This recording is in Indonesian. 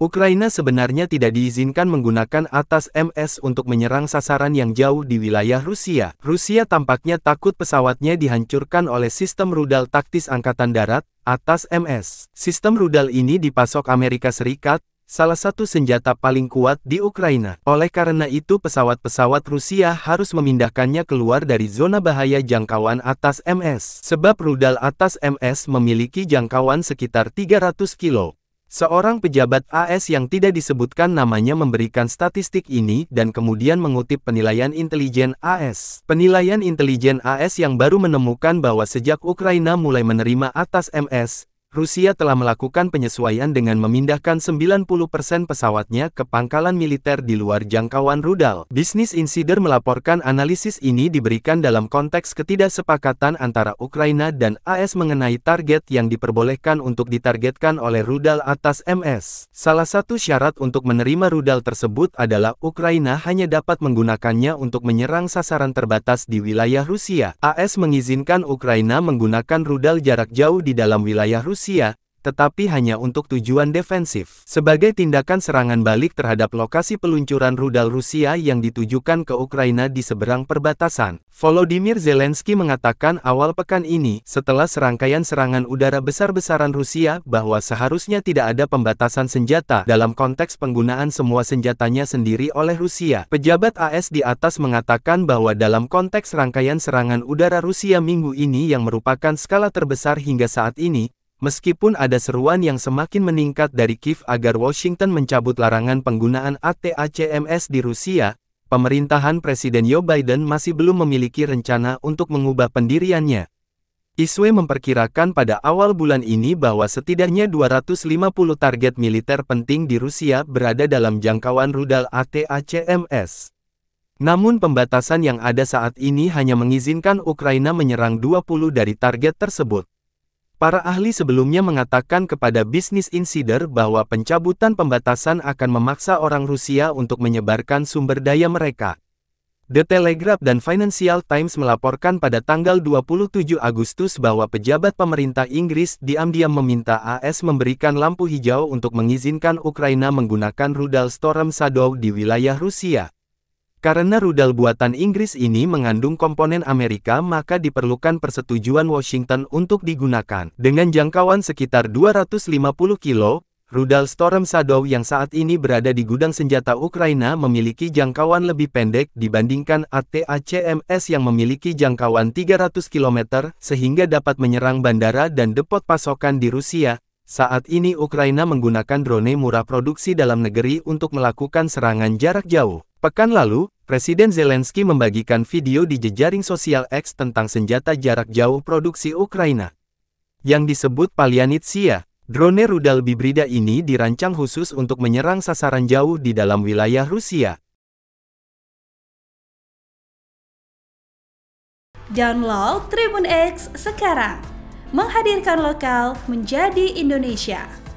Ukraina sebenarnya tidak diizinkan menggunakan atas MS untuk menyerang sasaran yang jauh di wilayah Rusia. Rusia tampaknya takut pesawatnya dihancurkan oleh sistem rudal taktis Angkatan Darat, atas MS. Sistem rudal ini dipasok Amerika Serikat, salah satu senjata paling kuat di Ukraina. Oleh karena itu pesawat-pesawat Rusia harus memindahkannya keluar dari zona bahaya jangkauan atas MS. Sebab rudal atas MS memiliki jangkauan sekitar 300 kilo. Seorang pejabat AS yang tidak disebutkan namanya memberikan statistik ini dan kemudian mengutip penilaian intelijen AS. Penilaian intelijen AS yang baru menemukan bahwa sejak Ukraina mulai menerima atas MS, Rusia telah melakukan penyesuaian dengan memindahkan 90% pesawatnya ke pangkalan militer di luar jangkauan rudal. Business Insider melaporkan analisis ini diberikan dalam konteks ketidaksepakatan antara Ukraina dan AS mengenai target yang diperbolehkan untuk ditargetkan oleh rudal atas MS. Salah satu syarat untuk menerima rudal tersebut adalah Ukraina hanya dapat menggunakannya untuk menyerang sasaran terbatas di wilayah Rusia. AS mengizinkan Ukraina menggunakan rudal jarak jauh di dalam wilayah Rusia manusia, tetapi hanya untuk tujuan defensif. Sebagai tindakan serangan balik terhadap lokasi peluncuran rudal Rusia yang ditujukan ke Ukraina di seberang perbatasan, Volodymyr Zelensky mengatakan awal pekan ini, setelah serangkaian serangan udara besar-besaran Rusia, bahwa seharusnya tidak ada pembatasan senjata dalam konteks penggunaan semua senjatanya sendiri oleh Rusia. Pejabat AS di atas mengatakan bahwa dalam konteks rangkaian serangan udara Rusia minggu ini yang merupakan skala terbesar hingga saat ini, Meskipun ada seruan yang semakin meningkat dari Kiev agar Washington mencabut larangan penggunaan ATACMS di Rusia, pemerintahan Presiden Joe Biden masih belum memiliki rencana untuk mengubah pendiriannya. Iswe memperkirakan pada awal bulan ini bahwa setidaknya 250 target militer penting di Rusia berada dalam jangkauan rudal ATACMS. Namun pembatasan yang ada saat ini hanya mengizinkan Ukraina menyerang 20 dari target tersebut. Para ahli sebelumnya mengatakan kepada Business Insider bahwa pencabutan pembatasan akan memaksa orang Rusia untuk menyebarkan sumber daya mereka. The Telegraph dan Financial Times melaporkan pada tanggal 27 Agustus bahwa pejabat pemerintah Inggris diam-diam meminta AS memberikan lampu hijau untuk mengizinkan Ukraina menggunakan rudal Storm Shadow di wilayah Rusia. Karena rudal buatan Inggris ini mengandung komponen Amerika maka diperlukan persetujuan Washington untuk digunakan. Dengan jangkauan sekitar 250 kilo, rudal Storm Shadow yang saat ini berada di gudang senjata Ukraina memiliki jangkauan lebih pendek dibandingkan ATACMS yang memiliki jangkauan 300 km sehingga dapat menyerang bandara dan depot pasokan di Rusia, saat ini Ukraina menggunakan drone murah produksi dalam negeri untuk melakukan serangan jarak jauh. Pekan lalu, Presiden Zelensky membagikan video di jejaring sosial X tentang senjata jarak jauh produksi Ukraina. Yang disebut Palianitsia, drone rudal bibrida ini dirancang khusus untuk menyerang sasaran jauh di dalam wilayah Rusia. Download Tribun X sekarang, menghadirkan lokal menjadi Indonesia.